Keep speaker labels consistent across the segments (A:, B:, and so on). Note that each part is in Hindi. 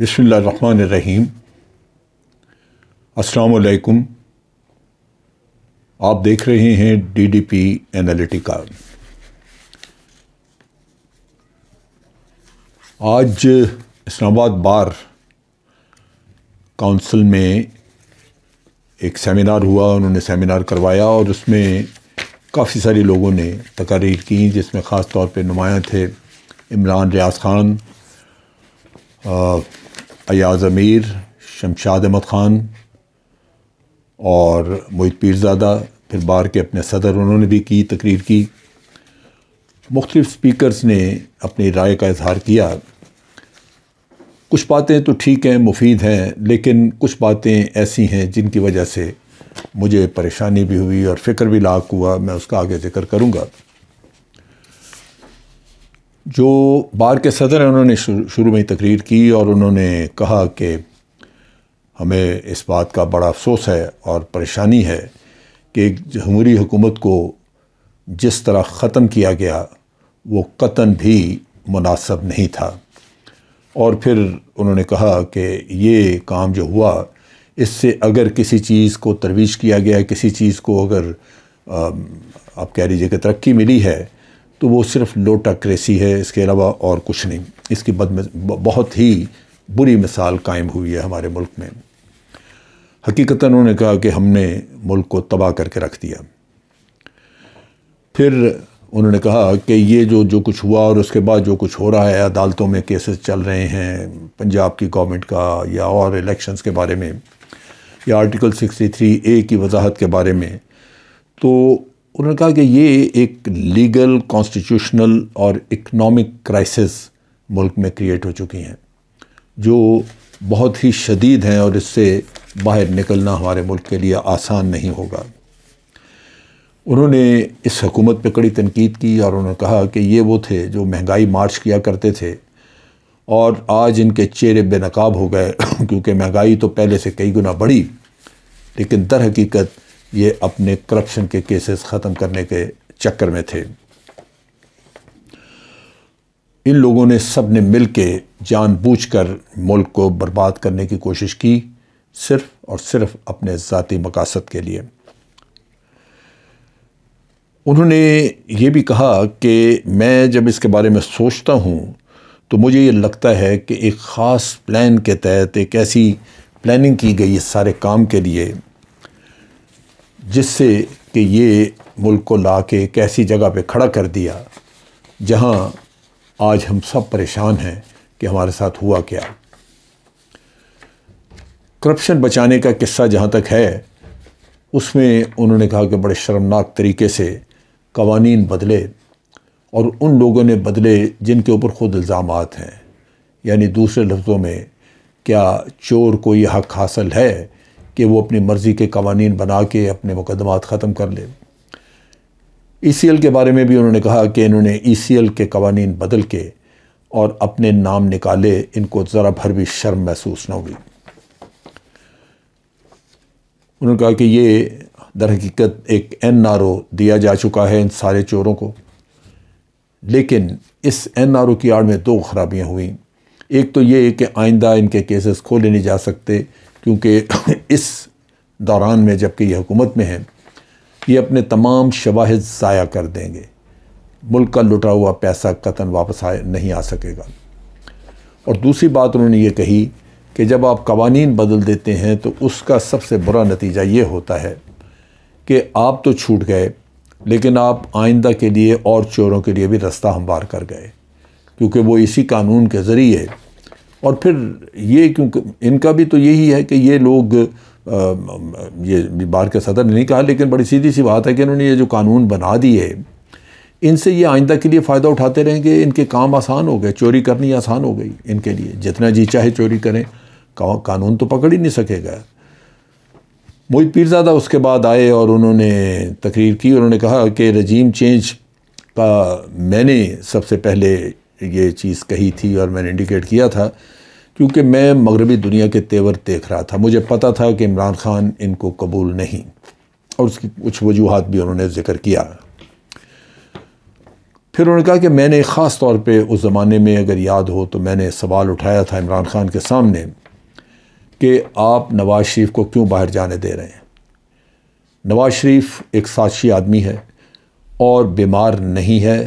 A: बसमीम अस्सलाम आप देख रहे हैं डीडीपी एनालिटिका आज इस्लामाबाद बार काउंसिल में एक सेमिनार हुआ उन्होंने सेमिनार करवाया और उसमें काफ़ी सारे लोगों ने तकारीर की जिसमें ख़ास तौर पे नुमाया थे इमरान रियाज खान अयाज अमीर शमशाद अहमद ख़ान और मोहित पीरजादा फिर बार के अपने सदर उन्होंने भी की तकरीर की मुख्तफ स्पीकर्स ने अपनी राय का इजहार किया कुछ बातें तो ठीक हैं मुफीद हैं लेकिन कुछ बातें ऐसी हैं जिनकी वजह से मुझे परेशानी भी हुई और फ़िक्र भी लाक हुआ मैं उसका आगे ज़िक्र करूँगा जो बार के सदर हैं उन्होंने शुरू में ही तकरीर की और उन्होंने कहा कि हमें इस बात का बड़ा अफसोस है और परेशानी है कि एक जमहूरी हुकूमत को जिस तरह ख़त्म किया गया वो कतन भी मुनासब नहीं था और फिर उन्होंने कहा कि ये काम जो हुआ इससे अगर किसी चीज़ को तरवीज किया गया किसी चीज़ को अगर आप कह लीजिए कि तरक्की मिली है तो वो सिर्फ लोटाक्रेसी है इसके अलावा और कुछ नहीं इसकी बद बहुत ही बुरी मिसाल कायम हुई है हमारे मुल्क में हकीकता उन्होंने कहा कि हमने मुल्क को तबाह करके रख दिया फिर उन्होंने कहा कि ये जो जो कुछ हुआ और उसके बाद जो कुछ हो रहा है अदालतों में केसेस चल रहे हैं पंजाब की गवर्नमेंट का या और इलेक्शंस के बारे में या आर्टिकल 63 ए की वजाहत के बारे में तो उन्होंने कहा कि ये एक लीगल कॉन्स्टिट्यूशनल और इकनॉमिक क्राइसिस मुल्क में क्रिएट हो चुकी हैं जो बहुत ही शदीद हैं और इससे बाहर निकलना हमारे मुल्क के लिए आसान नहीं होगा उन्होंने इस हकूमत पर कड़ी तनकीद की और उन्होंने कहा कि ये वो थे जो महंगाई मार्च किया करते थे और आज इनके चेहरे बेनकाब हो गए क्योंकि महंगाई तो पहले से कई गुना बढ़ी लेकिन दर हकीकत ये अपने करप्शन के केसेस ख़त्म करने के चक्कर में थे इन लोगों ने सब ने मिल के जानबूझ मुल्क को बर्बाद करने की कोशिश की सिर्फ और सिर्फ अपने ज़ाती मकासद के लिए उन्होंने ये भी कहा कि मैं जब इसके बारे में सोचता हूँ तो मुझे ये लगता है कि एक ख़ास प्लान के तहत एक ऐसी प्लानिंग की गई इस सारे काम के लिए जिससे कि ये मुल्क को ला के एक ऐसी जगह पे खड़ा कर दिया जहाँ आज हम सब परेशान हैं कि हमारे साथ हुआ क्या करप्शन बचाने का किस्सा जहाँ तक है उसमें उन्होंने कहा कि बड़े शर्मनाक तरीके से कवानी बदले और उन लोगों ने बदले जिनके ऊपर ख़ुद इल्ज़ाम हैं यानी दूसरे लफ्ज़ों में क्या चोर को यह हक हासिल है कि वो अपनी मर्ज़ी के कवानीन बना के अपने मुकदमात ख़त्म कर ले ई सी एल के बारे में भी उन्होंने कहा कि इन्होंने ई सी एल के कवानीन बदल के और अपने नाम निकाले इनको ज़रा भर भी शर्म महसूस ना हुई उन्होंने कहा कि ये दर हकीकत एक एन आर ओ दिया जा चुका है इन सारे चोरों को लेकिन इस एन आर ओ की आड़ में दो खराबियाँ हुई एक तो ये कि आइंदा इनके केसेस खोले नहीं जा सकते क्योंकि इस दौरान में जबकि ये हुकूमत में हैं ये अपने तमाम शवाहद ज़ाया कर देंगे मुल्क का लुटा हुआ पैसा कतन वापस आ नहीं आ सकेगा और दूसरी बात उन्होंने ये कही कि जब आप कवानीन बदल देते हैं तो उसका सबसे बुरा नतीजा ये होता है कि आप तो छूट गए लेकिन आप आइंदा के लिए और चोरों के लिए भी रास्ता हमवार कर गए क्योंकि वो इसी कानून के ज़रिए और फिर ये क्योंकि इनका भी तो यही है कि ये लोग ये बार के सदर ने नहीं कहा लेकिन बड़ी सीधी सी बात है कि इन्होंने ये जो कानून बना दिए इनसे ये आइंदा के लिए फ़ायदा उठाते रहेंगे इनके काम आसान हो गए चोरी करनी आसान हो गई इनके लिए जितना जी चाहे चोरी करें कानून तो पकड़ ही नहीं सकेगा मोहित पीरजादा उसके बाद आए और उन्होंने तकरीर की उन्होंने कहा कि रजीम चेंज का मैंने सबसे पहले ये चीज़ कही थी और मैंने इंडिकेट किया था क्योंकि मैं मगरबी दुनिया के तेवर देख रहा था मुझे पता था कि इमरान ख़ान इनको कबूल नहीं और उसकी कुछ वजूहत भी उन्होंने ज़िक्र किया फिर उन्होंने कहा कि मैंने ख़ास तौर पे उस ज़माने में अगर याद हो तो मैंने सवाल उठाया था इमरान ख़ान के सामने कि आप नवाज़ शरीफ को क्यों बाहर जाने दे रहे हैं नवाज़ शरीफ एक साक्षी आदमी है और बीमार नहीं है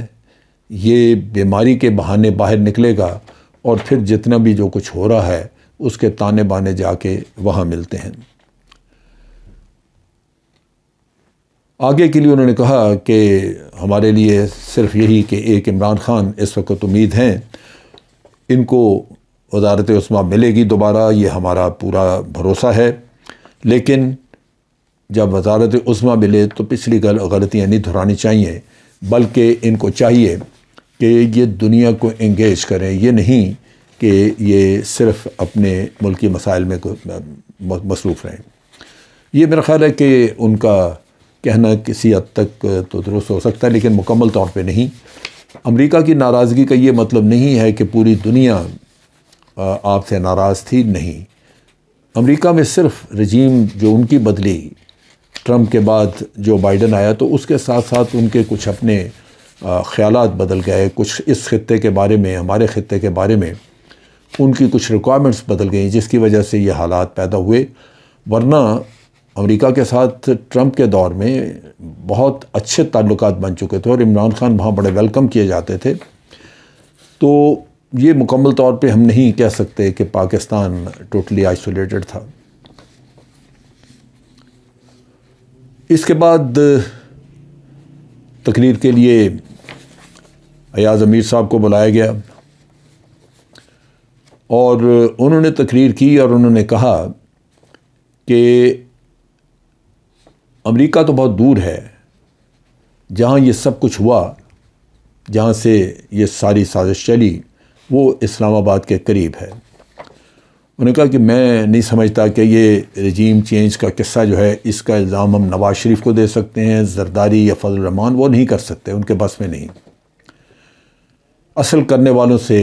A: ये बीमारी के बहाने बाहर निकलेगा और फिर जितना भी जो कुछ हो रहा है उसके ताने बाने जाके वहाँ मिलते हैं आगे के लिए उन्होंने कहा कि हमारे लिए सिर्फ यही कि एक इमरान ख़ान इस वक्त उम्मीद हैं इनको वजारत उसमा मिलेगी दोबारा ये हमारा पूरा भरोसा है लेकिन जब वजारत उसमा मिले तो पिछली गलतियाँ नहीं दोहरानी चाहिए बल्कि इनको चाहिए कि ये दुनिया को इंगेज करें ये नहीं कि ये सिर्फ अपने मुल्क मसाइल में मसरूफ़ रहें ये मेरा ख़्याल है कि उनका कहना किसी हद तक तो दुरुस्त हो सकता है लेकिन मुकम्मल तौर पर नहीं अमरीका की नाराज़गी का ये मतलब नहीं है कि पूरी दुनिया आपसे नाराज़ थी नहीं अमरीका में सिर्फ रजीम जो उनकी बदली ट्रम्प के बाद जो बाइडन आया तो उसके साथ साथ उनके कुछ अपने ख्याल बदल गए कुछ इस खत्े के बारे में हमारे खत्े के बारे में उनकी कुछ रिक्वायरमेंट्स बदल गई जिसकी वजह से ये हालात पैदा हुए वरना अमेरिका के साथ ट्रंप के दौर में बहुत अच्छे ताल्लुक बन चुके थे और इमरान खान वहाँ बड़े वेलकम किए जाते थे तो ये मुकम्मल तौर पे हम नहीं कह सकते कि पाकिस्तान टोटली आइसोलेटेड था इसके बाद तकरीर के लिए अयाज अमीर साहब को बुलाया गया और उन्होंने तकरीर की और उन्होंने कहा कि अमेरिका तो बहुत दूर है जहाँ ये सब कुछ हुआ जहाँ से ये सारी साजिश चली वो इस्लामाबाद के करीब है उन्होंने कहा कि मैं नहीं समझता कि ये रजीम चेंज का किस्सा जो है इसका इल्ज़ाम हम नवाज़ शरीफ को दे सकते हैं जरदारी या फजल रहमान वो नहीं कर सकते उनके बस में नहीं असल करने वालों से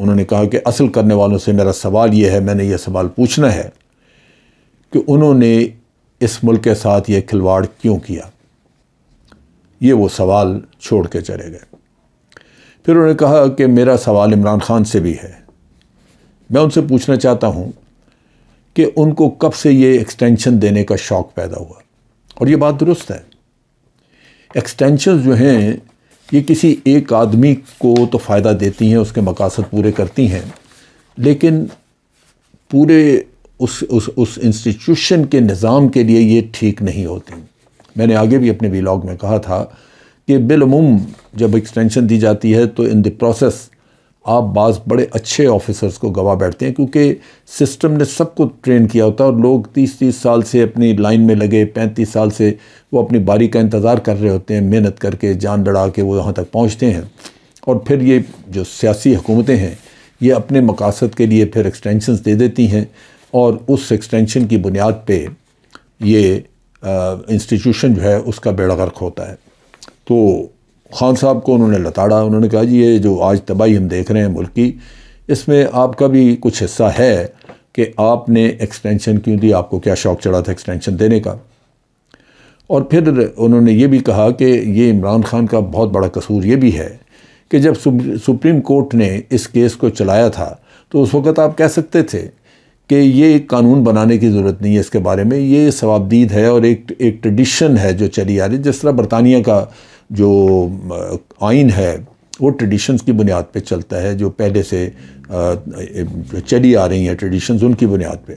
A: उन्होंने कहा कि असल करने वालों से मेरा सवाल यह है मैंने यह सवाल पूछना है कि उन्होंने इस मुल्क के साथ ये खिलवाड़ क्यों किया ये वो सवाल छोड़ के चले गए फिर उन्होंने कहा कि मेरा सवाल इमरान ख़ान से भी है मैं उनसे पूछना चाहता हूँ कि उनको कब से ये एक्सटेंशन देने का शौक़ पैदा हुआ और ये बात दुरुस्त है एक्सटेंशन जो हैं ये किसी एक आदमी को तो फ़ायदा देती हैं उसके मकासद पूरे करती हैं लेकिन पूरे उस उस उस इंस्टीट्यूशन के निज़ाम के लिए ये ठीक नहीं होती मैंने आगे भी अपने वीलाग में कहा था कि बिलुम जब एक्सटेंशन दी जाती है तो इन द प्रोसेस आप बाज़ बड़े अच्छे ऑफिसर्स को गवाह बैठते हैं क्योंकि सिस्टम ने सबको ट्रेन किया होता है और लोग तीस तीस साल से अपनी लाइन में लगे पैंतीस साल से वो अपनी बारी का इंतज़ार कर रहे होते हैं मेहनत करके जान लड़ा के वो वहाँ तक पहुँचते हैं और फिर ये जो सियासी हुकूमतें हैं ये अपने मकासद के लिए फिर एक्सटेंशन दे देती हैं और उस एक्सटेंशन की बुनियाद पर ये इंस्टीट्यूशन जो है उसका बेड़ा गर्क होता है तो खान साहब को उन्होंने लताड़ा उन्होंने कहा जी ये जो आज तबाही हम देख रहे हैं मुल्क की इसमें आपका भी कुछ हिस्सा है कि आपने एक्सटेंशन क्यों दी आपको क्या शौक चढ़ा था एक्सटेंशन देने का और फिर उन्होंने ये भी कहा कि ये इमरान खान का बहुत बड़ा कसूर ये भी है कि जब सुप्रीम कोर्ट ने इस केस को चलाया था तो उस वक़्त आप कह सकते थे कि ये एक कानून बनाने की ज़रूरत नहीं है इसके बारे में ये सवाबदीद है और एक एक ट्रेडिशन है जो चली आ रही जिस तरह बरतानिया का जो आइन है वो ट्रेडिशंस की बुनियाद पे चलता है जो पहले से चली आ रही हैं ट्रेडिशंस उनकी बुनियाद पे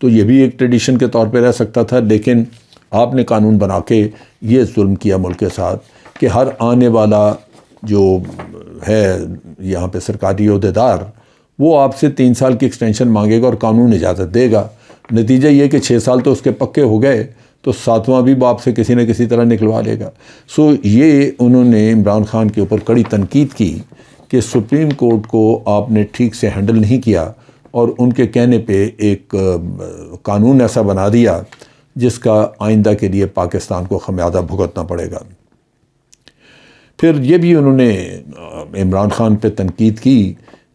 A: तो ये भी एक ट्रेडिशन के तौर पे रह सकता था लेकिन आपने कानून बना के ये जुल्म किया मुल्क के साथ कि हर आने वाला जो है यहाँ पे सरकारी अहदेदार वो आपसे तीन साल की एक्सटेंशन मांगेगा और कानून इजाज़त देगा नतीजा ये कि छः साल तो उसके पक्के हो गए तो सातवां भी बाप से किसी न किसी तरह निकलवा लेगा सो ये उन्होंने इमरान खान के ऊपर कड़ी तनकीद की कि सुप्रीम कोर्ट को आपने ठीक से हैंडल नहीं किया और उनके कहने पे एक कानून ऐसा बना दिया जिसका आइंदा के लिए पाकिस्तान को खमियादा भुगतना पड़ेगा फिर ये भी उन्होंने इमरान खान पे तनकीद की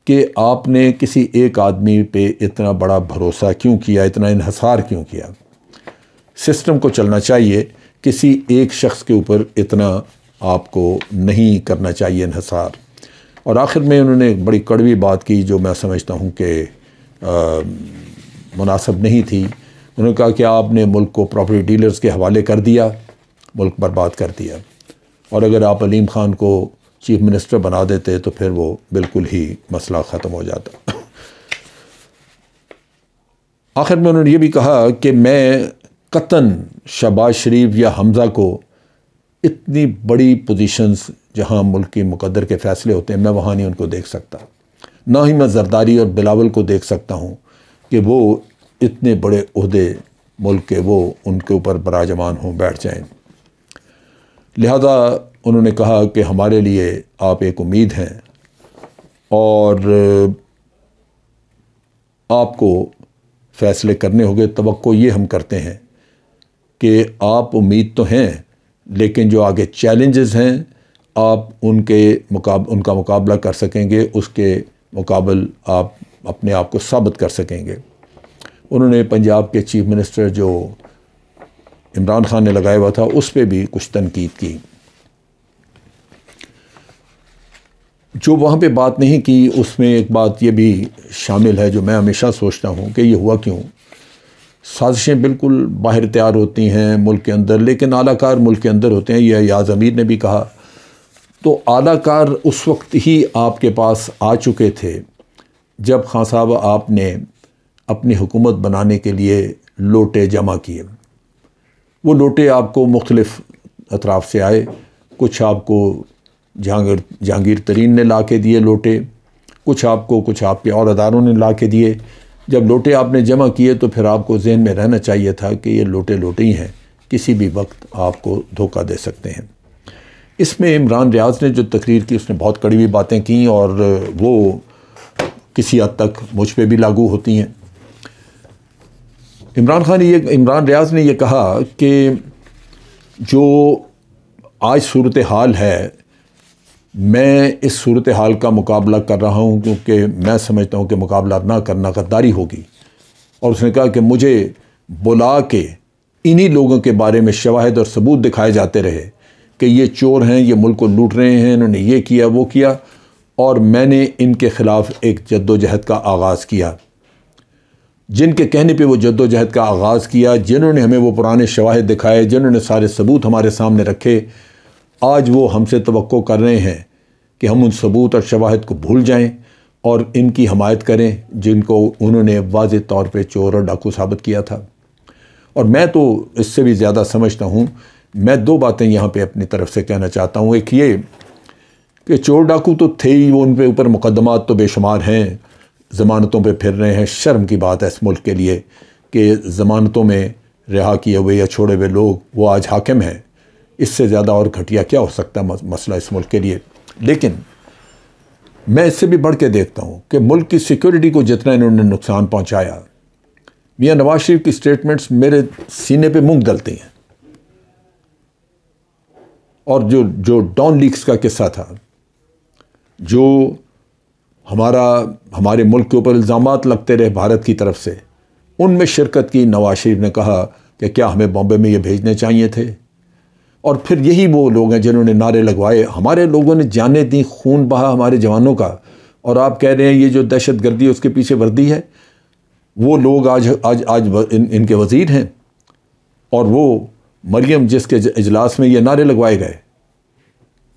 A: कि आपने किसी एक आदमी पे इतना बड़ा भरोसा क्यों किया इतना इन्हसार क्यों किया सिस्टम को चलना चाहिए किसी एक शख्स के ऊपर इतना आपको नहीं करना चाहिए इहसार और आखिर में उन्होंने एक बड़ी कड़वी बात की जो मैं समझता हूँ कि मुनासब नहीं थी उन्होंने कहा कि आपने मुल्क को प्रॉपर्टी डीलर्स के हवाले कर दिया मुल्क बर्बाद कर दिया और अगर आप अलीम ख़ान को चीफ मिनिस्टर बना देते तो फिर वो बिल्कुल ही मसला ख़त्म हो जाता आखिर में उन्होंने ये भी कहा कि मैं कतन शबाज शरीफ या हमज़ा को इतनी बड़ी पोजीशंस जहां मुल्क की मुकदर के फ़ैसले होते हैं मैं वहां नहीं उनको देख सकता ना ही मैं जरदारी और बिलावल को देख सकता हूं कि वो इतने बड़े अहदे मुल्क के वो उनके ऊपर बराजमान हों बैठ जाएं लिहाजा उन्होंने कहा कि हमारे लिए आप एक उम्मीद हैं और आपको फ़ैसले करने होंगे तो ये हम करते हैं कि आप उम्मीद तो हैं लेकिन जो आगे चैलेंजेस हैं आप उनके मुकाब उनका मुकाबला कर सकेंगे उसके मुकाबल आप अपने आप को साबित कर सकेंगे उन्होंने पंजाब के चीफ मिनिस्टर जो इमरान खान ने लगाया हुआ था उस पर भी कुछ तनकीद की जो वहाँ पे बात नहीं की उसमें एक बात ये भी शामिल है जो मैं हमेशा सोचता हूँ कि ये हुआ क्यों साजिशें बिल्कुल बाहर तैयार होती हैं मुल्क के अंदर लेकिन आलाकार मुल्क के अंदर होते हैं यह याज अमीर ने भी कहा तो आलाकार उस वक्त ही आपके पास आ चुके थे जब खां साहब आपने अपनी हुकूमत बनाने के लिए लोटे जमा किए वो लोटे आपको मुख्तलफ़ अतराफ़ से आए कुछ आपको जहांगीर जहांगीर तरीन ने ला के दिए लोटे कुछ आपको कुछ आपके और अदारों ने ला के दिए जब लोटे आपने जमा किए तो फिर आपको जहन में रहना चाहिए था कि ये लोटे लोटे ही हैं किसी भी वक्त आपको धोखा दे सकते हैं इसमें इमरान रियाज ने जो तकरीर की उसने बहुत कड़ी हुई बातें कहीं और वो किसी हद तक मुझ पर भी लागू होती हैं इमरान खान ने ये इमरान रियाज ने यह कहा कि जो आज सूरत हाल है मैं इस सूरत हाल का मुकाबला कर रहा हूँ क्योंकि मैं समझता हूँ कि मुकाबला ना करना गद्दारी होगी और उसने कहा कि मुझे बुला के इन्हीं लोगों के बारे में शवाहद और सबूत दिखाए जाते रहे कि ये चोर हैं ये मुल्क को लूट रहे हैं इन्होंने ये किया वो किया और मैंने इनके ख़िलाफ़ एक जद्दोजहद का आगाज़ किया जिनके कहने पे वो जद्दोजहद का आगाज़ किया जिन्होंने हमें वो पुराने शवाहद दिखाए जिन्होंने सारे सबूत हमारे सामने रखे आज वो हमसे तो कर रहे हैं कि हम उन सबूत और शवाहद को भूल जाएं और इनकी हमायत करें जिनको उन्होंने वाज तौर पे चोर और डाकू साबित किया था और मैं तो इससे भी ज़्यादा समझता हूँ मैं दो बातें यहाँ पे अपनी तरफ से कहना चाहता हूँ एक ये कि चोर डाकू तो थे ही वो उन पे ऊपर मुकदमात तो बेशुमार हैं ज़मानतों पे फिर रहे हैं शर्म की बात है इस मुल्क के लिए कि ज़मानतों में रिहा किए हुए या छोड़े हुए लोग वो आज हाकिम हैं इससे ज़्यादा और घटिया क्या हो सकता है मसला इस मुल्क के लिए लेकिन मैं इससे भी बढ़ के देखता हूँ कि मुल्क की सिक्योरिटी को जितना इन्होंने नुकसान पहुँचाया मियाँ नवाज शरीफ की स्टेटमेंट्स मेरे सीने पर मूंग दलती हैं और जो जो डॉन लीक्स का किस्सा था जो हमारा हमारे मुल्क के ऊपर इल्ज़ाम लगते रहे भारत की तरफ से उनमें शिरकत की नवाज शरीफ ने कहा कि क्या हमें बॉम्बे में ये भेजने चाहिए थे और फिर यही वो लोग हैं जिन्होंने नारे लगवाए हमारे लोगों ने जाने दी खून बहा हमारे जवानों का और आप कह रहे हैं ये जो दहशत गर्दी है उसके पीछे वर्दी है वो लोग आज आज आज इन, इनके वज़ीर हैं और वो मरियम जिसके इजलास में ये नारे लगवाए गए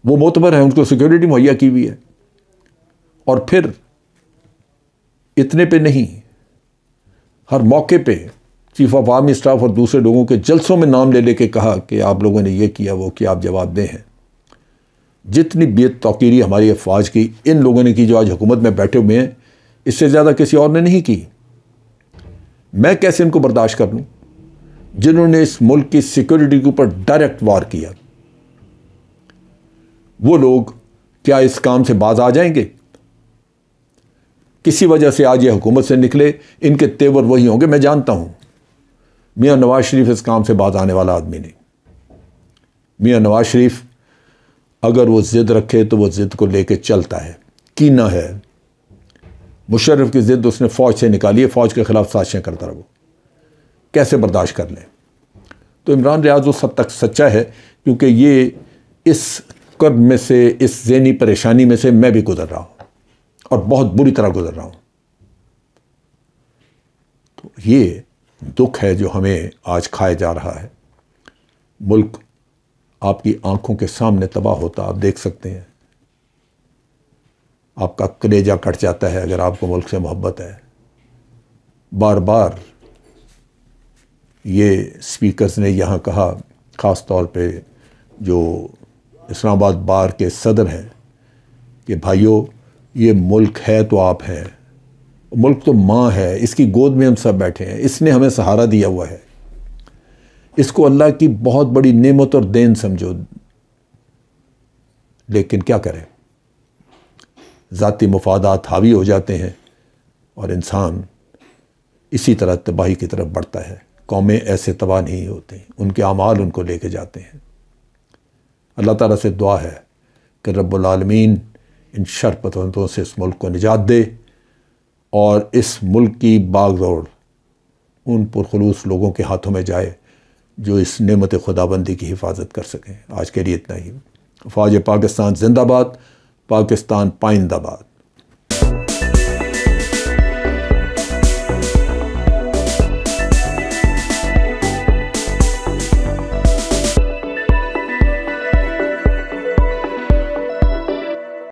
A: वो मोतबर हैं उनको सिक्योरिटी मुहैया की हुई है और फिर इतने पे नहीं हर मौके पे चीफ ऑफ आर्मी स्टाफ और दूसरे लोगों के जलसों में नाम ले लेके कहा कि आप लोगों ने यह किया वो कि आप जवाब दें हैं जितनी बेतौकीरी तोकीरी हमारी अफवाज की इन लोगों ने की जो आज हुकूमत में बैठे हुए हैं इससे ज़्यादा किसी और ने नहीं की मैं कैसे इनको बर्दाश्त कर लूँ जिन्होंने इस मुल्क की सिक्योरिटी के ऊपर डायरेक्ट वार किया वो लोग क्या इस काम से बाज आ जाएंगे किसी वजह से आज ये हुकूमत से निकले इनके तेवर वही होंगे मैं जानता हूँ मियाँ नवाज़ शरीफ इस काम से बाज आने वाला आदमी नहीं मियाँ नवाज़ शरीफ अगर वो ज़िद रखे तो वो ज़िद को लेके चलता है कीना है मुशर्रफ की ज़िद उसने फ़ौज से निकाली है फ़ौज के ख़िलाफ़ साजिशें करता रहा वो कैसे बर्दाश्त कर लें तो इमरान रियाज उस हद तक सच्चा है क्योंकि ये इस कर्ब में से इस जहनी परेशानी में से मैं भी गुज़र रहा हूँ और बहुत बुरी तरह गुज़र रहा हूँ तो ये दुख है जो हमें आज खाया जा रहा है मुल्क आपकी आंखों के सामने तबाह होता आप देख सकते हैं आपका कलेजा कट जाता है अगर आपको मुल्क से मोहब्बत है बार बार ये स्पीकर्स ने यहाँ कहा ख़ास तौर पे जो इस्लामाबाद बार के सदर हैं कि भाइयों ये मुल्क है तो आप हैं मुल्क तो माँ है इसकी गोद में हम सब बैठे हैं इसने हमें सहारा दिया हुआ है इसको अल्लाह की बहुत बड़ी नेमत और देन समझो लेकिन क्या करें ज़ाती मफादात हावी हो जाते हैं और इंसान इसी तरह तबाही की तरफ बढ़ता है कौमें ऐसे तबाह नहीं होते उनके अमाल उनको लेके जाते हैं अल्लाह ताला से दुआ है कि रब्बुल आलमीन इन शरपतों से इस मुल्क को निजात दे और इस मुल्क की बागदौड़ उन पुरखलूस लोगों के हाथों में जाए जो इस नमत खुदाबंदी की हिफाजत कर सकें आज के लिए इतना ही फ़ौज पाकिस्तान जिंदाबाद पाकिस्तान पाइंदाबाद